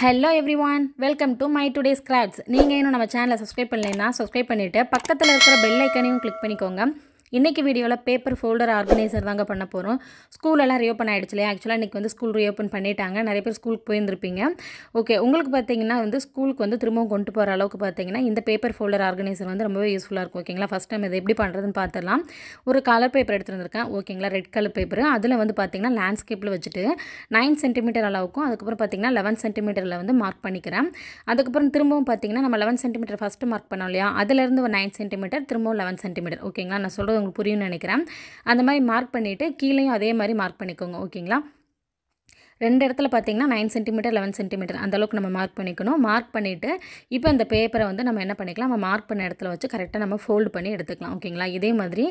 hello everyone welcome to my today scraps நீங்கள் இன்னும் நம்ம சேனலை சப்ஸ்கிரைப் பண்ணலைன்னா சப்ஸ்கிரைப் பண்ணிவிட்டு பக்கத்தில் இருக்கிற பெல் ஐக்கனையும் கிளிக் பண்ணிக்கோங்க இன்றைக்கி வீடியோவில் பேப்பர் ஃபோல்டர் ஆர்கனைசர் தாங்க பண்ண போகிறோம் ஸ்கூலெல்லாம் ரீஓப்பன் ஆகிடுச்சு இல்லையா ஆக்சுவலாக இன்றைக்கி வந்து ஸ்கூல் ரீஓப்பன் பண்ணிட்டாங்க நிறைய பேர் ஸ்கூலுக்கு போயிருந்துருப்பீங்க ஓகே உங்களுக்கு பார்த்தீங்கன்னா வந்து ஸ்கூலுக்கு வந்து திரும்பவும் கொண்டு போகிற அளவுக்கு பார்த்தீங்கன்னா இந்த பேப்பர் ஃபோல்டர் ஆர்கனைசர் வந்து ரொம்பவே யூஸ்ஃபுல்லாக இருக்கும் ஓகேங்களா ஃபஸ்ட் டைம் இதை எப்படி பண்ணுறதுன்னு பார்த்துலாம் ஒரு கலர் பேப்பர் எடுத்துருந்துருக்கேன் ஓகேங்களா ரெட் கலர் பேப்பர் அதில் வந்து பார்த்திங்கன்னா லேண்ட்ஸ்கேப்பில் வச்சுட்டு நைன் சென்டிமீட்டர் அளவுக்கும் அதுக்கப்புறம் பார்த்திங்கன்னா லெவன் சென்டிமீட்டரில் வந்து மார்க் பண்ணிக்கிறேன் அதுக்கப்புறம் திரும்பவும் பார்த்திங்கன்னா நம்ம லெவன் சென்டிமீட்டர் ஃபஸ்ட்டு மார்க் பண்ணோம் இல்லையா அதிலேருந்து ஒரு நைன் சென்டிமீட்டர் திரும்பவும் லெவன் சென்டிமீட்டர் ஓகேங்களா நான் சொல்கிறது உங்களுக்கு புரியும்னு நினைக்கிறேன் அந்த மாதிரி மார்க் பண்ணிவிட்டு கீழேயும் அதே மாதிரி மார்க் பண்ணிக்கோங்க ஓகேங்களா ரெண்டு இடத்துல பார்த்திங்கன்னா நைன் சென்டிமீட்டர் லெவன் சென்டிமீட்டர் அந்தளவுக்கு நம்ம மார்க் பண்ணிக்கணும் மார்க் பண்ணிவிட்டு இப்போ இந்த பேப்பரை வந்து நம்ம என்ன பண்ணிக்கலாம் நம்ம மார்க் பண்ண இடத்துல வச்சு கரெக்டாக நம்ம ஃபோல்டு பண்ணி எடுத்துக்கலாம் ஓகேங்களா இதே மாதிரி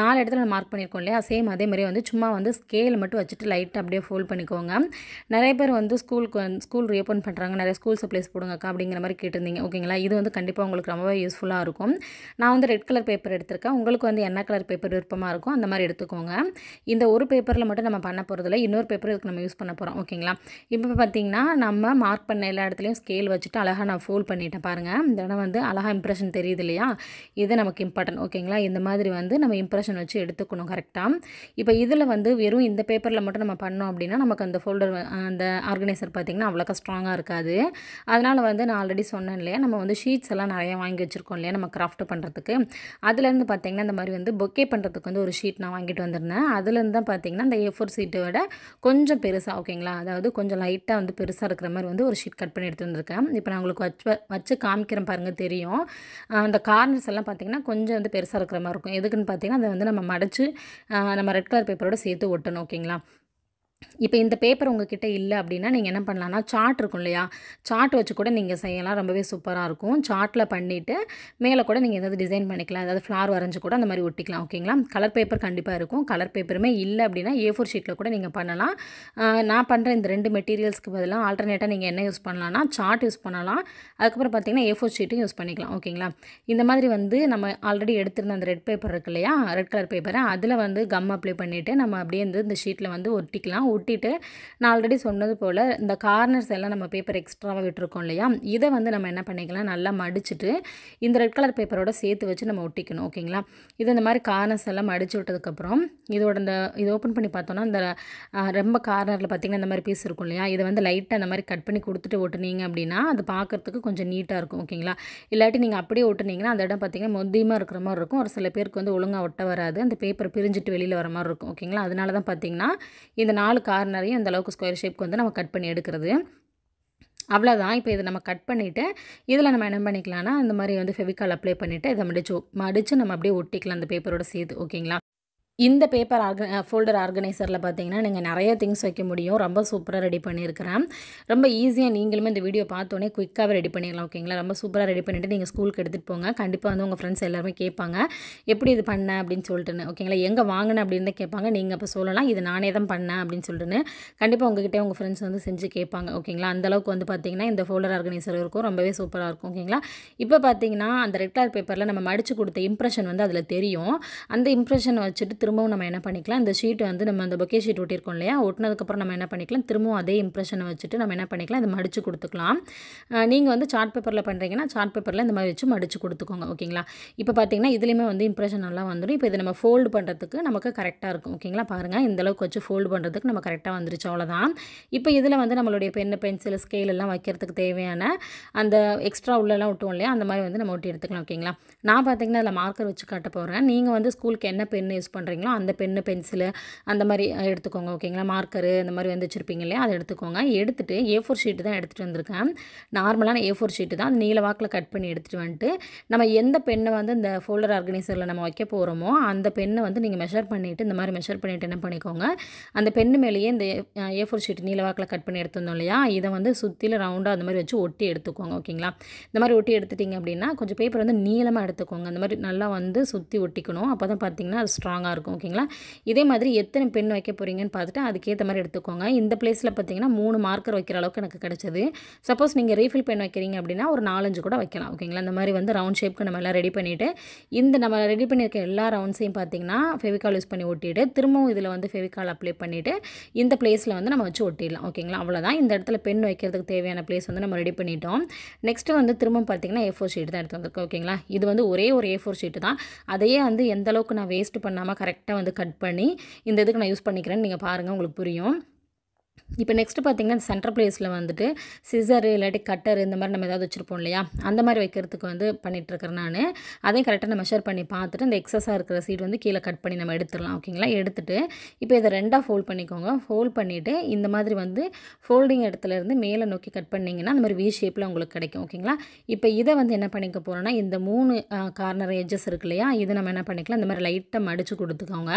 நாலு இடத்துல நம்ம மார்க் பண்ணியிருக்கோம் இல்லையா சேம் அதே மாதிரி வந்து சும்மா வந்து ஸ்கேல் மட்டும் வச்சுட்டு லைட்டாக அப்படியே ஃபோல்ட் பண்ணிக்கோங்க நிறைய பேர் வந்து ஸ்கூலுக்கு வந்து ஸ்கூல் ரீஓப்பன் பண்ணுறாங்க நிறைய ஸ்கூல் சப்ளைஸ் போடுங்கக்கா அப்படிங்கிற மாதிரி கேட்டிருந்தீங்க ஓகேங்களா இது வந்து கண்டிப்பாக உங்களுக்கு ரொம்பவே யூஸ்ஃபுல்லாக இருக்கும் நான் வந்து ரெட் கலர் பேப்பர் எடுத்திருக்கேன் உங்களுக்கு வந்து என்ன கலர் பேப்பர் விருப்பமாக இருக்கும் அந்த மாதிரி எடுத்துக்கோங்க இந்த ஒரு பேப்பரில் மட்டும் நம்ம பண்ண போகிறதில்ல இன்னொரு பேப்பர் இதுக்கு நம்ம யூஸ் பண்ண போகிறோம் ஓகேங்களா இப்போ பார்த்தீங்கன்னா நம்ம மார்க் பண்ண எல்லா இடத்துலையும் ஸ்கேல் வச்சுட்டு அழகாக நான் ஃபோல் பண்ணிட்டேன் பாருங்கள் இந்த இடம் வந்து அழகாக இம்ப்ரெஷன் தெரியுது இல்லையா இது நமக்கு இம்பார்ட்டன்ட் ஓகேங்களா இந்த மாதிரி வந்து நம்ம இம்ப்ரெஷன் வச்சு எடுத்துக்கணும் கரெக்டாக இப்போ இதில் வந்து வெறும் இந்த பேப்பரில் மட்டும் நம்ம பண்ணோம் அப்படின்னா நமக்கு அந்த ஃபோல்டர் அந்த ஆர்கனைசர் பார்த்திங்கன்னா அவ்வளோக்கா ஸ்ட்ராங்காக இருக்காது அதனால் வந்து நான் ஆல்ரெடி சொன்னேன் இல்லையா நம்ம வந்து ஷீட்ஸ் எல்லாம் நிறையா வாங்கி வச்சுருக்கோம் இல்லையா நம்ம கிராஃப்ட் பண்ணுறதுக்கு அதுலேருந்து பார்த்திங்கன்னா இந்த மாதிரி வந்து பொக்கே பண்ணுறதுக்கு வந்து ஒரு ஷீட் நான் வாங்கிட்டு வந்திருந்தேன் அதுலேருந்து தான் பார்த்திங்கன்னா அந்த ஏ ஃபோர் சீட்டை விட கொஞ்சம் பெருசாக ஓகேங்களா அதாவது கொஞ்சம் லைட்டாக வந்து பெருசாக இருக்கிற மாதிரி வந்து ஒரு ஷீட் கட் பண்ணி எடுத்து வந்திருக்கேன் இப்போ நான் உங்களுக்கு வச்சு வச்சு காமிக்கிறேன் பாருங்கள் தெரியும் அந்த கார்னர்ஸ் எல்லாம் பார்த்திங்கன்னா கொஞ்சம் வந்து பெருசாக இருக்கிற மாதிரி இருக்கும் எதுக்குன்னு பார்த்திங்கன்னா அதை வந்து நம்ம மடித்து நம்ம ரெட் கலர் பேப்பரோட சேர்த்து ஒட்டணும் ஓகேங்களா இப்போ இந்த பேப்பர் உங்ககிட்ட இல்லை அப்படின்னா நீங்கள் என்ன பண்ணலான்னா சார்ட் இருக்கும் இல்லையா சார்ட் வச்சு கூட நீங்கள் செய்யலாம் ரொம்பவே சூப்பராக இருக்கும் சார்ட்டில் பண்ணிவிட்டு மேலே கூட நீங்கள் ஏதாவது டிசைன் பண்ணிக்கலாம் ஏதாவது ஃப்ளார் வரைஞ்சி கூட அந்த மாதிரி ஒட்டிக்கலாம் ஓகேங்களா கலர் பேப்பர் கண்டிப்பாக இருக்கும் கலர் பேப்பருமே இல்லை அப்படின்னா ஏ ஃபோர் ஷீட்டில் கூட நீங்கள் பண்ணலாம் நான் பண்ணுற இந்த ரெண்டு மெட்டீரியல்ஸ்க்கு பதிலாக ஆல்டர்னேட்டாக நீங்கள் என்ன யூஸ் பண்ணலாம்னா சார்ட் யூஸ் பண்ணலாம் அதுக்கப்புறம் பார்த்தீங்கன்னா ஏ ஃபோர் ஷீட்டும் யூஸ் பண்ணிக்கலாம் ஓகேங்களா இந்த மாதிரி வந்து நம்ம ஆல்ரெடி எடுத்திருந்த அந்த ரெட் பேப்பர் இருக்கு இல்லையா ரெட் கலர் பேப்பரை அதில் வந்து கம் அப்ளை பண்ணிவிட்டு நம்ம அப்படியே வந்து இந்த ஷீட்டில் வந்து ஒட்டிக்கலாம் ஒட்டிட்டு நான் ஆல்ரெடி சொன்னது போல் இந்த கார்னர்ஸ் எல்லாம் நம்ம பேப்பர் எக்ஸ்ட்ராவாக விட்டுருக்கோம் இல்லையா இதை வந்து நம்ம என்ன பண்ணிக்கலாம் நல்லா மடிச்சுட்டு இந்த ரெட் கலர் பேப்பரோட சேர்த்து வச்சு நம்ம ஒட்டிக்கணும் ஓகேங்களா இது இந்த மாதிரி கார்னர்ஸ் எல்லாம் மடிச்சு விட்டதுக்கப்புறம் இதோட இந்த இது ஓப்பன் பண்ணி பார்த்தோன்னா இந்த ரொம்ப கார்னரில் பார்த்திங்கன்னா இந்த மாதிரி பீஸ் இருக்கும் இல்லையா இதை வந்து லைட்டாக அந்த மாதிரி கட் பண்ணி கொடுத்துட்டு ஓட்டுனீங்க அப்படின்னா அது பார்க்குறதுக்கு கொஞ்சம் நீட்டாக இருக்கும் ஓகேங்களா இல்லாட்டி நீங்கள் அப்படியே ஓட்டுனீங்கன்னா அந்த இடம் பார்த்திங்கன்னா மொதியமாக இருக்கிற மாதிரி இருக்கும் ஒரு சில பேருக்கு வந்து ஒழுங்காக ஒட்ட வராது அந்த பேப்பர் பிரிஞ்சுட்டு வெளியில் வர மாதிரி இருக்கும் ஓகேங்களா அதனால தான் பார்த்திங்கன்னா இந்த நாலு நாலு கார்னரையும் அந்தளவுக்கு ஸ்கொயர் ஷேப்க்கு வந்து நம்ம கட் பண்ணி எடுக்கிறது அவ்வளோதான் இப்போ இதை நம்ம கட் பண்ணிவிட்டு இதில் நம்ம என்ன பண்ணிக்கலாம்னா அந்த மாதிரி வந்து ஃபெவிக்கால் அப்ளை பண்ணிவிட்டு இதை மடிச்சு மடித்து நம்ம அப்படியே ஒட்டிக்கலாம் அந்த பேப்பரோட சேர்த்து ஓகேங்களா இந்த பேப்பர் ஆர்க ஃபோல்டர் ஆர்கனைசரில் பார்த்தீங்கன்னா நீங்கள் நிறைய திங்ஸ் வைக்க முடியும் ரொம்ப சூப்பராக ரெடி பண்ணியிருக்கிறேன் ரொம்ப ஈஸியாக நீங்களுமே இந்த வீடியோ பார்த்தோன்னே குயிக்காகவே ரெடி பண்ணிடலாம் ஓகேங்களா ரொம்ப சூப்பராக ரெடி பண்ணிவிட்டு நீங்கள் ஸ்கூலுக்கு எடுத்துகிட்டு போங்க கண்டிப்பாக வந்து உங்கள் ஃப்ரெண்ட்ஸ் எல்லாருமே கேட்பாங்க எப்படி இது பண்ண அப்படின்னு சொல்லிட்டுன்னு ஓகேங்களா எங்கே வாங்கினேன் அப்படின்னு கேட்பாங்க நீங்கள் அப்போ சொல்லலாம் இது நானே தான் பண்ணேன் அப்படின்னு சொல்லிட்டுன்னு கண்டிப்பாக உங்ககிட்ட உங்கள் ஃப்ரெண்ட்ஸ் வந்து செஞ்சு கேட்பாங்க ஓகேங்களா அந்தளவுக்கு வந்து பார்த்தீங்கன்னா இந்த ஃபோல்டர் ஆர்கனைசர் இருக்கும் ரொம்பவே சூப்பராக இருக்கும் ஓகேங்களா இப்போ பார்த்தீங்கன்னா அந்த ரெட் கலர் பேப்பரில் நம்ம மடித்து கொடுத்த இம்ப்ரெஷன் வந்து அதில் தெரியும் அந்த இம்ப்ரெஷன் வச்சுட்டு திரும்பவும் நம்ம என்ன பண்ணிக்கலாம் இந்த ஷீட்டு வந்து நம்ம அந்த பொக்கே ஷீட் ஒட்டியிருக்கோம் இல்லையா ஒட்டினதுக்கப்புறம் நம்ம என்ன பண்ணிக்கலாம் திரும்பவும் அதே இம்ப்ரெஷனை வச்சுட்டு நம்ம என்ன பண்ணிக்கலாம் இதை மடித்து கொடுத்துக்கலாம் நீங்கள் வந்து சார்ட் பேப்பரில் பண்ணுறீங்கன்னா சார்ட் பேப்பரில் இந்த மாதிரி வச்சு மடித்து கொடுத்துக்கோங்க ஓகேங்களா இப்போ பார்த்தீங்கன்னா இதுலேயுமே வந்து இம்ப்ரெஷன் நல்லா வந்துடும் இப்போ இதை நம்ம ஃபோல்டு பண்ணுறதுக்கு நமக்கு கரெக்டாக இருக்கும் ஓகேங்களா பாருங்கள் இந்த அளவுக்கு வச்சு ஃபோல்டு பண்ணுறதுக்கு நம்ம கரெக்டாக வந்துருச்சு அவ்வளோதான் இப்போ இதில் வந்து நம்மளுடைய பென் பென்சில் ஸ்கேல் எல்லாம் வைக்கிறதுக்கு தேவையான அந்த எக்ஸ்ட்ரா உள்ளெல்லாம் விட்டோம் இல்லையா அந்த மாதிரி வந்து நம்ம ஒட்டி எடுத்துக்கலாம் ஓகேங்களா நான் பார்த்தீங்கன்னா அதில் மார்க்கர் வச்சு காட்ட போகிறேன் நீங்கள் வந்து ஸ்கூலுக்கு என்ன பென் யூஸ் பண்ணுறீங்க பண்ணுறீங்களோ அந்த பெண்ணு பென்சிலு அந்த மாதிரி எடுத்துக்கோங்க ஓகேங்களா மார்க்கரு இந்த மாதிரி வந்து வச்சுருப்பீங்க இல்லையா அதை எடுத்துக்கோங்க எடுத்துகிட்டு ஏ ஃபோர் ஷீட்டு தான் எடுத்துகிட்டு வந்திருக்கேன் நார்மலான ஏ ஃபோர் ஷீட்டு தான் நீல வாக்கில் கட் பண்ணி எடுத்துகிட்டு வந்துட்டு நம்ம எந்த பெண்ணை வந்து இந்த ஃபோல்டர் ஆர்கனைசரில் நம்ம வைக்க போகிறோமோ அந்த பெண்ணை வந்து நீங்கள் மெஷர் பண்ணிவிட்டு இந்த மாதிரி மெஷர் பண்ணிவிட்டு என்ன பண்ணிக்கோங்க அந்த பெண்ணு மேலேயே இந்த ஏ ஃபோர் ஷீட் நீல வாக்கில் கட் பண்ணி எடுத்துருந்தோம் இல்லையா இதை வந்து சுற்றியில் ரவுண்டாக அந்த மாதிரி வச்சு ஒட்டி எடுத்துக்கோங்க ஓகேங்களா இந்த மாதிரி ஒட்டி எடுத்துட்டிங்க அப்படின்னா கொஞ்சம் பேப்பர் வந்து நீளமாக எடுத்துக்கோங்க அந்த மாதிரி நல்லா வந்து சுற்றி ஒட்டிக்கணும் அப்போ தான் பார்த்தீங்கன்னா அது ஸ்ட்ராங்காக இருக்கும் இருக்கும் ஓகேங்களா இதே மாதிரி எத்தனை பெண் வைக்க போகிறீங்கன்னு பார்த்துட்டு அதுக்கேற்ற மாதிரி எடுத்துக்கோங்க இந்த பிளேஸில் பார்த்தீங்கன்னா மூணு மார்க்கர் வைக்கிற அளவுக்கு எனக்கு கிடச்சிது சப்போஸ் நீங்கள் ரீஃபில் பென் வைக்கிறீங்க அப்படின்னா ஒரு நாலஞ்சு கூட வைக்கலாம் ஓகேங்களா இந்த மாதிரி வந்து ரவுண்ட் ஷேப்க்கு நம்ம எல்லாம் ரெடி பண்ணிவிட்டு இந்த நம்ம ரெடி பண்ணியிருக்க எல்லா ரவுண்ட்ஸையும் பார்த்தீங்கன்னா ஃபெவிகால் யூஸ் பண்ணி ஒட்டிட்டு திரும்பவும் இதில் வந்து ஃபெவிகால் அப்ளை பண்ணிவிட்டு இந்த பிளேஸில் வந்து நம்ம வச்சு ஒட்டிடலாம் ஓகேங்களா அவ்வளோதான் இந்த இடத்துல பெண் வைக்கிறதுக்கு தேவையான பிளேஸ் வந்து நம்ம ரெடி பண்ணிட்டோம் நெக்ஸ்ட்டு வந்து திரும்ப பார்த்தீங்கன்னா ஏ ஃபோர் ஷீட் தான் எடுத்து வந்திருக்கோம் ஓகேங்களா இது வந்து ஒரே ஒரு ஏ ஃபோர் ஷீட்டு தான் அதையே வந்து எந்த அளவுக்கு நான் வேஸ்ட் பண்ணாமல் கரெக்ட் கரெக்டாக வந்து கட் பண்ணி இந்த இதுக்கு நான் யூஸ் பண்ணிக்கிறேன்னு நீங்கள் பாருங்கள் உங்களுக்கு புரியும் இப்போ நெக்ஸ்ட் பார்த்தீங்கன்னா சென்டர் பிளேஸில் வந்துட்டு சிசரு இல்லாட்டி கட்டர் இந்த மாதிரி நம்ம ஏதாவது வச்சுருப்போம் இல்லையா அந்த மாதிரி வைக்கிறதுக்கு வந்து பண்ணிகிட்ருக்கிறேன் நான் அதையும் கரெக்டாக நான் மெஷர் பண்ணி பார்த்துட்டு அந்த எக்ஸஸாக இருக்கிற சீட் வந்து கீழே கட் பண்ணி நம்ம எடுத்துடலாம் ஓகேங்களா எடுத்துகிட்டு இப்போ இதை ரெண்டாக ஃபோல்ட் பண்ணிக்கோங்க ஃபோல்ட் பண்ணிவிட்டு இந்த மாதிரி வந்து ஃபோல்டிங் இடத்துல இருந்து மேலே நோக்கி கட் பண்ணிங்கன்னா அந்த மாதிரி வி ஷேப்பில் உங்களுக்கு கிடைக்கும் ஓகேங்களா இப்போ இதை வந்து என்ன பண்ணிக்க போகிறோன்னா இந்த மூணு கார்னர் எஜஸ் இருக்கு இல்லையா இதை நம்ம என்ன பண்ணிக்கலாம் இந்த மாதிரி லைட்டாக மடித்து கொடுத்துக்கோங்க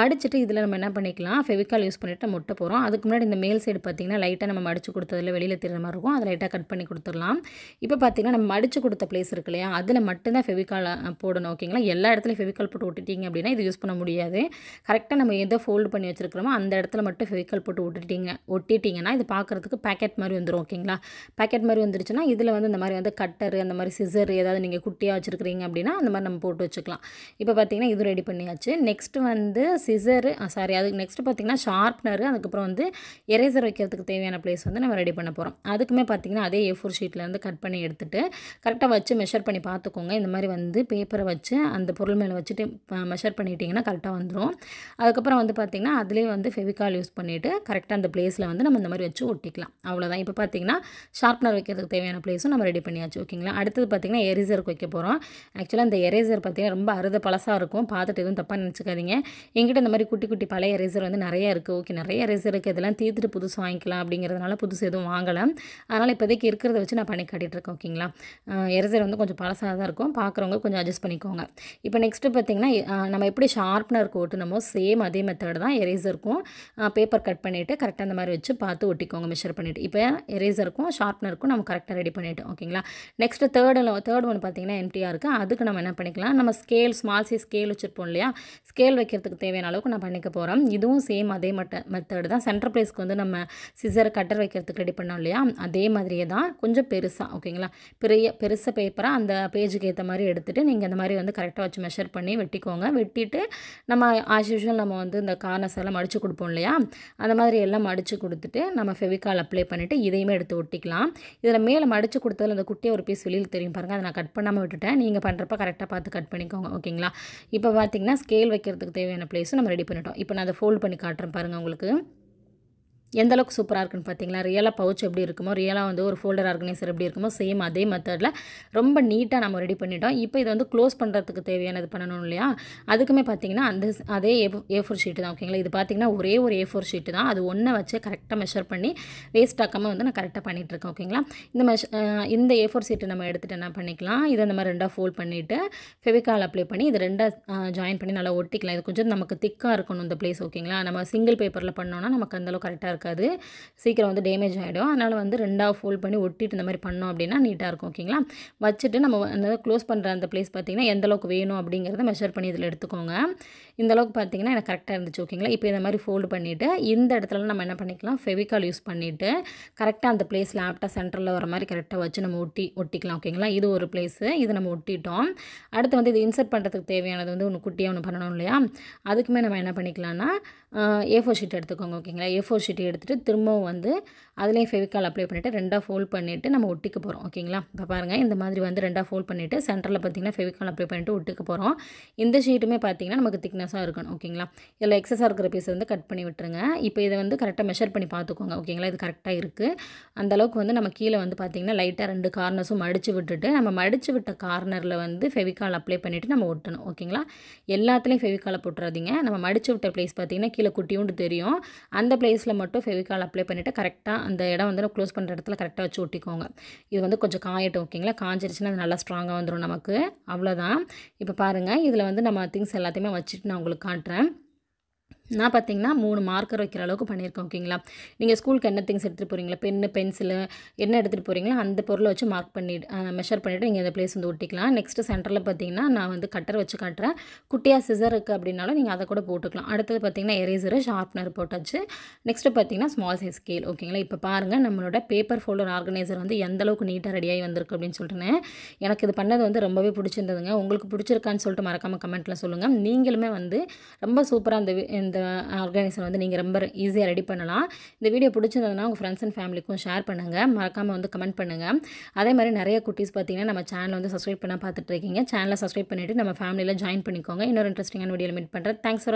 மடிச்சுட்டு இதில் நம்ம என்ன பண்ணிக்கலாம் ஃபெவிக்கால் யூஸ் பண்ணிவிட்டு முட்டை போகிறோம் அதுக்கு முன்னாடி இந்த மேல் சைடு பார்த்திங்கன்னா லைட்டாக நம்ம மடித்து கொடுத்ததில் வெளியில் தெரிகிற மாதிரி இருக்கும் அதை லைட்டாக கட் பண்ணி கொடுத்துடலாம் இப்போ பார்த்திங்கன்னா நம்ம மடித்து கொடுத்த பிளேஸ் இருக்கு இல்லையா அதில் மட்டும்தான் ஃபெவிகால் போடணும் ஓகேங்களா எல்லா இடத்துலையும் ஃபெவிகால் போட்டு விட்டுட்டிங்க அப்படின்னா இது யூஸ் பண்ண முடியாது கரெக்டாக நம்ம எதை ஃபோல்டு பண்ணி வச்சிருக்கிறோமோ அந்த இடத்துல மட்டும் ஃபெவிகால் போட்டு ஒட்டிட்டிங்க ஒட்டிட்டிங்கன்னா இது பார்க்குறதுக்கு பேக்கெட் மாதிரி வந்துடும் ஓகேங்களா பேக்கெட் மாதிரி வந்துருச்சுன்னா இதில் வந்து இந்த மாதிரி வந்து கட்டரு அந்த மாதிரி சிசர் ஏதாவது நீங்கள் குட்டியாக வச்சுருக்கிறீங்க அப்படின்னா அந்த மாதிரி நம்ம போட்டு வச்சுக்கலாம் இப்போ பார்த்திங்கன்னா இது ரெடி பண்ணியாச்சு நெக்ஸ்ட்டு வந்து சிசரு சாரி அதுக்கு நெக்ஸ்ட்டு பார்த்திங்கன்னா ஷார்ப்னரு அதுக்கப்புறம் வந்து எரேசர் வைக்கிறதுக்கு தேவையான பிளேஸ் வந்து நம்ம ரெடி பண்ண போகிறோம் அதுக்குமே பார்த்திங்கன்னா அதே ஏ ஃபோர் ஷீட்லேருந்து கட் பண்ணி எடுத்துகிட்டு கரெக்டாக வச்சு மெஷர் பண்ணி பார்த்துக்கோங்க இந்த மாதிரி வந்து பேப்பரை வச்சு அந்த பொருள் மேலே வச்சுட்டு மெஷர் பண்ணிட்டிங்கன்னா கரெக்டாக வந்துடும் அதுக்கப்புறம் வந்து பார்த்திங்கன்னா அதுலேயே வந்து ஃபெவிகால் யூஸ் பண்ணிவிட்டு கரெக்டாக அந்த பிளேஸில் வந்து நம்ம இந்த மாதிரி வச்சு ஒட்டிக்கலாம் அவ்வளோதான் இப்போ பார்த்திங்கன்னா ஷார்ப்னர் வைக்கிறதுக்கு தேவையான பிளேஸும் நம்ம ரெடி பண்ணியாச்சு ஓகேங்களா அடுத்தது பார்த்திங்கன்னா எரேசருக்கு வைக்க போகிறோம் ஆக்சுவலாக அந்த எரேசர் பார்த்திங்கன்னா ரொம்ப அறுத பழசாக இருக்கும் பார்த்துட்டு எதுவும் தப்பாக நினச்சிக்காதீங்க எங்கிட்ட இந்த மாதிரி குட்டி குட்டி பழைய எரேசர் வந்து நிறையா இருக்குது ஓகே நிறைய எரேசர் இருக்குது இதெல்லாம் தீர்த்து எடுத்துகிட்டு புதுசு வாங்கிக்கலாம் அப்படிங்கிறதுனால புதுசு எதுவும் வாங்கலை அதனால் இப்போதைக்கு இருக்கிறத வச்சு நான் பண்ணி காட்டிகிட்ருக்கேன் ஓகேங்களா எரசர் வந்து கொஞ்சம் பழசாக தான் இருக்கும் பார்க்குறவங்க கொஞ்சம் அட்ஜஸ்ட் பண்ணிக்கோங்க இப்போ நெக்ஸ்ட்டு பார்த்திங்கன்னா நம்ம எப்படி ஷார்ப்னருக்கு ஓட்டுனமோ சேம் அதே மெத்தட் தான் எரேசருக்கும் பேப்பர் கட் பண்ணிவிட்டு கரெக்டாக அந்த மாதிரி வச்சு பார்த்து ஒட்டிக்கோங்க மிஷர் பண்ணிவிட்டு இப்போ எரேசருக்கும் ஷார்ப்னருக்கும் நம்ம கரெக்டாக ரெடி பண்ணிவிட்டோம் ஓகேங்களா நெக்ஸ்ட்டு தேர்டில் தேர்ட் ஒன்று பார்த்திங்கன்னா எம்டியாக இருக்குது அதுக்கு நம்ம என்ன பண்ணிக்கலாம் நம்ம ஸ்கேல் ஸ்மால் சைஸ் ஸ்கேல் வச்சுருப்போம் இல்லையா ஸ்கேல் வைக்கிறதுக்கு தேவையான அளவுக்கு நான் பண்ணிக்க போகிறேன் இதுவும் சேம் அதே மட்ட மெத்தடு தான் சென்டர் பிளேஸ்க்கு வந்து வந்து நம்ம சிசர் கட்டர் வைக்கிறதுக்கு ரெடி பண்ணோம் இல்லையா அதே மாதிரியே தான் கொஞ்சம் பெருசாக ஓகேங்களா பெரிய பெருச பேப்பராக அந்த பேஜுக்கு ஏற்ற மாதிரி எடுத்துகிட்டு நீங்கள் அந்த மாதிரி வந்து கரெக்டாக வச்சு மெஷர் பண்ணி வெட்டிக்கோங்க வெட்டிட்டு நம்ம ஆஸ்யூஷுவல் நம்ம வந்து இந்த கார்னஸ் எல்லாம் மடித்து கொடுப்போம் இல்லையா அந்த மாதிரி எல்லாம் மடித்து கொடுத்துட்டு நம்ம ஃபெவிகால் அப்ளை பண்ணிவிட்டு இதையுமே எடுத்து ஒட்டிக்கலாம் இதில் மேலே மடித்து கொடுத்ததில் அந்த குட்டியை ஒரு பீஸ் வெளியில் தெரியும் பாருங்கள் அதை நான் கட் பண்ணாமல் விட்டுட்டேன் நீங்கள் பண்ணுறப்ப கரெக்டாக பார்த்து கட் பண்ணிக்கோங்க ஓகேங்களா இப்போ பார்த்தீங்கன்னா ஸ்கேல் வைக்கிறதுக்கு தேவையான பிளேஸும் நம்ம ரெடி பண்ணிட்டோம் இப்போ நான் அதை ஃபோல்ட் பண்ணி காட்டுறேன் பாருங்கள் உங்களுக்கு எந்த அளவுக்கு சூப்பராக இருக்குன்னு பார்த்தீங்களா ரியலாக பவுச் எப்படி இருக்குமோ ரியலாக வந்து ஒரு ஃபோல்டர் ஆர்கனைசர் எப்படி இருக்குமோ சேம் அதே மெத்தடில் ரொம்ப நீட்டாக நம்ம ரெடி பண்ணிட்டோம் இப்போ இது வந்து க்ளோஸ் பண்ணுறதுக்கு தேவையானது பண்ணணும் இல்லையா அதுக்குமே பார்த்தீங்கன்னா அந்த அதே ஏ ஃபோர் ஷீட்டு தான் ஓகேங்களா இது பார்த்தீங்கன்னா ஒரே ஒரு ஏ ஃபோர் ஷீட்டு தான் அது ஒன்றை வச்சு கரெக்டாக மெஷர் பண்ணி வேஸ்ட் ஆக்காமல் வந்து நான் கரெக்டாக பண்ணிகிட்ருக்கேன் ஓகேங்களா இந்த மெஷ் இந்த ஏ ஃபோர் ஷீட்டு நம்ம எடுத்துகிட்டு என்ன பண்ணிக்கலாம் இதை இந்த மாதிரி ரெண்டாக ஃபோல்ட் பண்ணிவிட்டு ஃபெவிகால் அப்ளை பண்ணி இது ரெண்டாக ஜாயின் பண்ணி நல்லா ஒட்டிக்கலாம் இது கொஞ்சம் நமக்கு திக்காக இருக்கணும் இந்த பிளேஸ் ஓகேங்களா நம்ம சிங்கிள் பேப்பரில் பண்ணோன்னா நமக்கு அந்தளவு கரெக்டாக இருக்கும் இருக்காது சீக்கிரம் வந்து டேமேஜ் ஆகிடும் அதனால் வந்து ரெண்டாக ஃபோல்ட் பண்ணி ஒட்டிட்டு இந்த மாதிரி பண்ணோம் அப்படின்னா நீட்டாக இருக்கும் ஓகேங்களா வச்சுட்டு நம்ம அந்த க்ளோஸ் பண்ணுற அந்த பிளேஸ் பார்த்திங்கன்னா எந்த அளவுக்கு வேணும் அப்படிங்கிறத மெஷர் பண்ணி இதில் எடுத்துக்கோங்க இந்த அளவுக்கு பார்த்திங்கன்னா எனக்கு கரெக்டாக இருந்துச்சு ஓகேங்களா இப்போ இந்த மாதிரி ஃபோல்டு பண்ணிவிட்டு இந்த இடத்துல நம்ம என்ன பண்ணிக்கலாம் ஃபெவிகால் யூஸ் பண்ணிவிட்டு கரெக்டாக அந்த பிளேஸ் லேப்டாக சென்டரில் வர மாதிரி கரெக்டாக வச்சு நம்ம ஒட்டி ஒட்டிக்கலாம் ஓகேங்களா இது ஒரு பிளேஸு இது நம்ம ஒட்டிட்டோம் அடுத்து வந்து இது இன்சர்ட் பண்ணுறதுக்கு தேவையானது வந்து ஒன்று குட்டியாக ஒன்று பண்ணணும் இல்லையா அதுக்குமே நம்ம என்ன பண்ணிக்கலாம்னா ஏ ஃபோர் ஷீட் எடுத்துக்கோங்க ஓகேங்களா ஏ ஃபோர் ஷீட் எடுத்துகிட்டு திரும்பவும் வந்து அதுலேயும் ஃபெவிக்கால் அப்ளை பண்ணிவிட்டு ரெண்டாக ஃபோல்ட் பண்ணிவிட்டு நம்ம ஒட்டிக்க போகிறோம் ஓகேங்களா இப்போ பாருங்கள் இந்த மாதிரி வந்து ரெண்டாக ஃபோல்ட் பண்ணிவிட்டு சென்டரில் பார்த்திங்கன்னா ஃபெவிக்கால் அப்ளை பண்ணிவிட்டு ஒட்டிக்க போகிறோம் இந்த ஷீட்டுமே பார்த்திங்கன்னா நமக்கு திக்னஸாக இருக்கணும் ஓகேங்களா இதில் எக்ஸஸாக இருக்கிற பீஸ் வந்து கட் பண்ணி விட்டுருங்க இப்போ இதை வந்து கரெக்டாக மெஷர் பண்ணி பார்த்துக்கோங்க ஓகேங்களா இது கரெக்டாக இருக்குது அந்தளவுக்கு வந்து நம்ம கீழே வந்து பார்த்திங்கன்னா லைட்டாக ரெண்டு கார்னர்ஸும் மடித்து விட்டுட்டு நம்ம மடித்து விட்ட கார்னரில் வந்து ஃபெவிக்கால் அப்ளை பண்ணிவிட்டு நம்ம ஒட்டணும் ஓகேங்களா எல்லாத்துலேயும் ஃபெவிக்காலை போட்டுறாதீங்க நம்ம மடித்து விட்ட பிளேஸ் பார்த்திங்கன்னா கீழே குட்டியூண்டு தெரியும் அந்த பிளேஸில் மட்டும் மட்டும் ஃபெவிகால் அப்ளை பண்ணிவிட்டு கரெக்டாக அந்த இடம் வந்து க்ளோஸ் பண்ணுற இடத்துல கரெக்டாக வச்சு ஒட்டிக்கோங்க இது வந்து கொஞ்சம் காயட்டும் ஓகேங்களா காஞ்சிருச்சுன்னா அது நல்லா ஸ்ட்ராங்காக வந்துடும் நமக்கு அவ்வளோதான் இப்போ பாருங்கள் இதில் வந்து நம்ம திங்ஸ் எல்லாத்தையுமே வச்சுட்டு நான் உங்களுக்கு காட்டுறேன் நான் பார்த்தீங்கன்னா மூணு மார்க்கர் வைக்கிற அளவுக்கு பண்ணியிருக்கேன் ஓகேங்களா நீங்கள் ஸ்கூலுக்கு என்ன திங்ஸ் எடுத்துகிட்டு போகிறீங்களா பென்னு பென்சிலு என்ன எடுத்துகிட்டு போகிறீங்களோ அந்த பொருளை வச்சு மார்க் பண்ணி மெஷர் பண்ணிவிட்டு நீங்கள் அந்த பிளேஸ் வந்து ஒட்டிக்கலாம் நெக்ஸ்ட்டு சென்டரில் பார்த்தீங்கன்னா நான் வந்து கட்டர் வச்சு காட்டுறேன் குட்டியாக சிசர் இருக்குது அப்படின்னாலும் நீங்கள் அதை கூட போட்டுக்கலாம் அடுத்தது பார்த்தீங்கன்னா எரேசரு ஷார்ப்னர் போட்டாச்சு நெக்ஸ்ட்டு பார்த்தீங்கன்னா ஸ்மால் சைஸ் ஸ்கேல் ஓகேங்களா இப்போ பாருங்கள் நம்மளோட பேப்பர் ஃபோல்டர் ஆர்கனைசர் வந்து எந்த அளவுக்கு நீட்டாக ரெடியாகி வந்திருக்கு அப்படின்னு சொல்லிட்டுனேன் எனக்கு இது பண்ணது வந்து ரொம்பவே பிடிச்சிருந்ததுங்க உங்களுக்கு பிடிச்சிருக்கான்னு சொல்லிட்டு மறக்காமல் கமெண்ட்டில் சொல்லுங்கள் நீங்களுமே வந்து ரொம்ப சூப்பராக அந்த இந்த இந்த வந்து நீங்கள் ரொம்ப ஈஸியாக ரெடி பண்ணலாம் இந்த வீடியோ பிடிச்சிருந்ததுனா உங்கள் ஃப்ரெண்ட்ஸ் அண்ட் ஃபேமிலிக்கும் ஷேர் பண்ணுங்கள் மறக்காமல் வந்து கமெண்ட் பண்ணுங்கள் அதே மாதிரி நிறைய குட்டீஸ் பார்த்திங்கன்னா நம்ம சேனல் வந்து சப்ஸ்கிரைப் பண்ணால் பார்த்துட்டு இருக்கீங்க சேனலை சப்ஸ்கிரைப் பண்ணிவிட்டு நம்ம ஃபேமிலியில் ஜாயின் பண்ணிக்கோங்க இன்னொரு இன்ட்ரெஸ்டிங்கான வீடியோ மீட் பண்ணுறேன் தேங்க்ஸ்